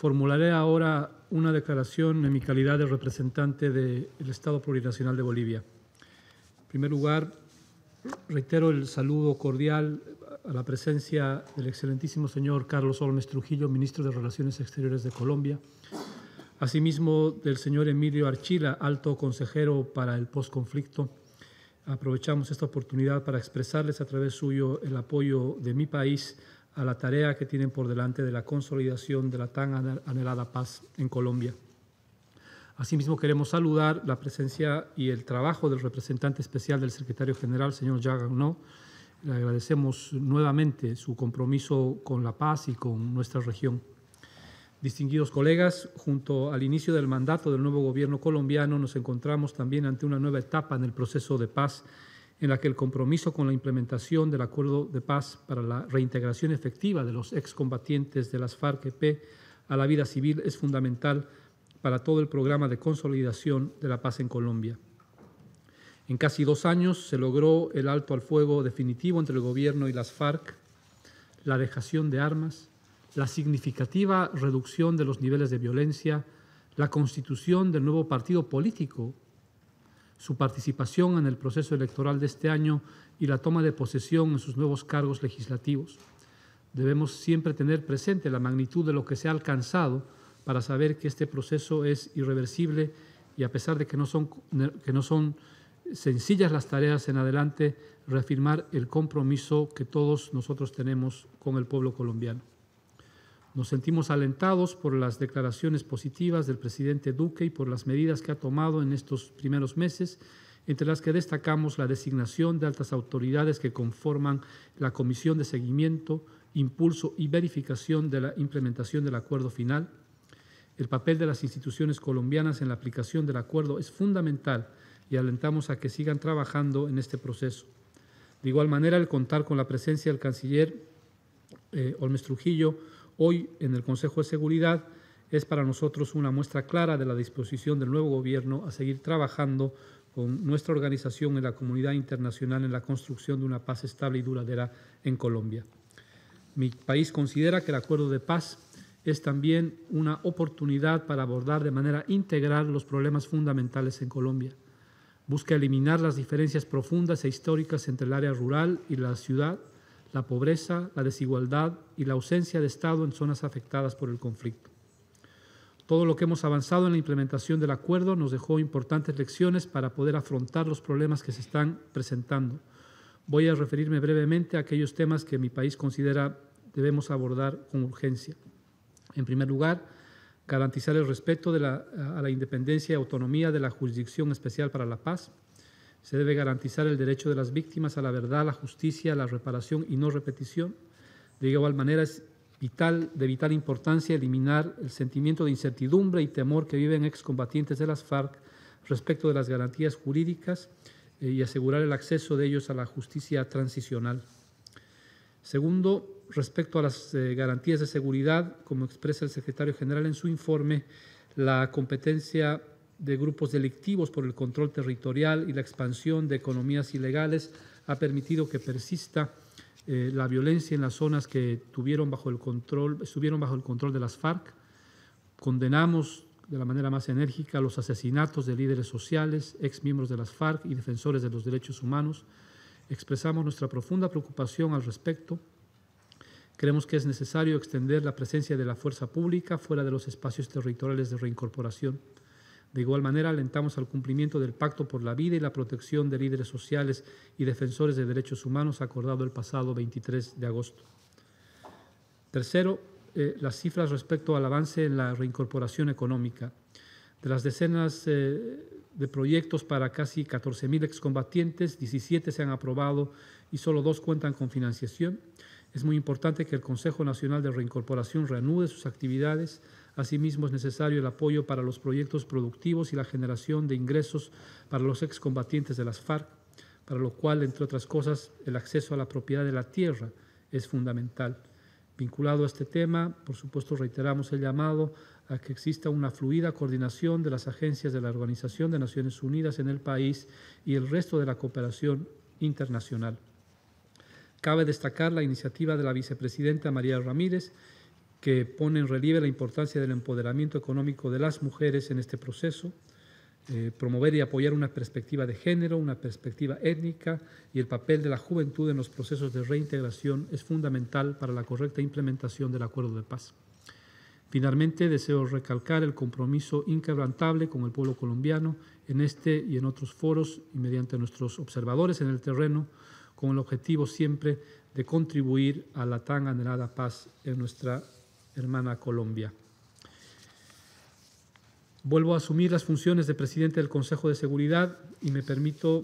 formularé ahora una declaración en mi calidad de representante del Estado Plurinacional de Bolivia. En primer lugar, reitero el saludo cordial a la presencia del excelentísimo señor Carlos Olmes Trujillo, ministro de Relaciones Exteriores de Colombia, asimismo del señor Emilio Archila, alto consejero para el posconflicto. Aprovechamos esta oportunidad para expresarles a través suyo el apoyo de mi país a la tarea que tienen por delante de la consolidación de la tan anhelada paz en Colombia. Asimismo, queremos saludar la presencia y el trabajo del representante especial del secretario general, señor Jagannó. Le agradecemos nuevamente su compromiso con la paz y con nuestra región. Distinguidos colegas, junto al inicio del mandato del nuevo gobierno colombiano nos encontramos también ante una nueva etapa en el proceso de paz en la que el compromiso con la implementación del acuerdo de paz para la reintegración efectiva de los excombatientes de las FARC-EP a la vida civil es fundamental para todo el programa de consolidación de la paz en Colombia. En casi dos años se logró el alto al fuego definitivo entre el gobierno y las FARC, la dejación de armas, la significativa reducción de los niveles de violencia, la constitución del nuevo partido político su participación en el proceso electoral de este año y la toma de posesión en sus nuevos cargos legislativos. Debemos siempre tener presente la magnitud de lo que se ha alcanzado para saber que este proceso es irreversible y a pesar de que no son, que no son sencillas las tareas en adelante, reafirmar el compromiso que todos nosotros tenemos con el pueblo colombiano. Nos sentimos alentados por las declaraciones positivas del presidente Duque y por las medidas que ha tomado en estos primeros meses, entre las que destacamos la designación de altas autoridades que conforman la Comisión de Seguimiento, Impulso y Verificación de la Implementación del Acuerdo Final. El papel de las instituciones colombianas en la aplicación del acuerdo es fundamental y alentamos a que sigan trabajando en este proceso. De igual manera, el contar con la presencia del canciller eh, Olmes Trujillo, hoy en el Consejo de Seguridad es para nosotros una muestra clara de la disposición del nuevo gobierno a seguir trabajando con nuestra organización en la comunidad internacional en la construcción de una paz estable y duradera en Colombia. Mi país considera que el acuerdo de paz es también una oportunidad para abordar de manera integral los problemas fundamentales en Colombia. Busca eliminar las diferencias profundas e históricas entre el área rural y la ciudad la pobreza, la desigualdad y la ausencia de Estado en zonas afectadas por el conflicto. Todo lo que hemos avanzado en la implementación del acuerdo nos dejó importantes lecciones para poder afrontar los problemas que se están presentando. Voy a referirme brevemente a aquellos temas que mi país considera debemos abordar con urgencia. En primer lugar, garantizar el respeto a la independencia y autonomía de la Jurisdicción Especial para la Paz, se debe garantizar el derecho de las víctimas a la verdad, la justicia, la reparación y no repetición. De igual manera, es vital, de vital importancia eliminar el sentimiento de incertidumbre y temor que viven excombatientes de las FARC respecto de las garantías jurídicas eh, y asegurar el acceso de ellos a la justicia transicional. Segundo, respecto a las eh, garantías de seguridad, como expresa el secretario general en su informe, la competencia de grupos delictivos por el control territorial y la expansión de economías ilegales ha permitido que persista eh, la violencia en las zonas que tuvieron bajo el control, estuvieron bajo el control de las FARC. Condenamos de la manera más enérgica los asesinatos de líderes sociales, exmiembros de las FARC y defensores de los derechos humanos. Expresamos nuestra profunda preocupación al respecto. Creemos que es necesario extender la presencia de la fuerza pública fuera de los espacios territoriales de reincorporación. De igual manera, alentamos al cumplimiento del Pacto por la Vida y la protección de líderes sociales y defensores de derechos humanos acordado el pasado 23 de agosto. Tercero, eh, las cifras respecto al avance en la reincorporación económica. De las decenas eh, de proyectos para casi 14.000 excombatientes, 17 se han aprobado y solo dos cuentan con financiación. Es muy importante que el Consejo Nacional de Reincorporación reanude sus actividades Asimismo, es necesario el apoyo para los proyectos productivos y la generación de ingresos para los excombatientes de las FARC, para lo cual, entre otras cosas, el acceso a la propiedad de la tierra es fundamental. Vinculado a este tema, por supuesto, reiteramos el llamado a que exista una fluida coordinación de las agencias de la Organización de Naciones Unidas en el país y el resto de la cooperación internacional. Cabe destacar la iniciativa de la vicepresidenta María Ramírez, que pone en relieve la importancia del empoderamiento económico de las mujeres en este proceso, eh, promover y apoyar una perspectiva de género, una perspectiva étnica y el papel de la juventud en los procesos de reintegración es fundamental para la correcta implementación del acuerdo de paz. Finalmente, deseo recalcar el compromiso inquebrantable con el pueblo colombiano en este y en otros foros y mediante nuestros observadores en el terreno, con el objetivo siempre de contribuir a la tan anhelada paz en nuestra hermana Colombia. Vuelvo a asumir las funciones de presidente del Consejo de Seguridad y me permito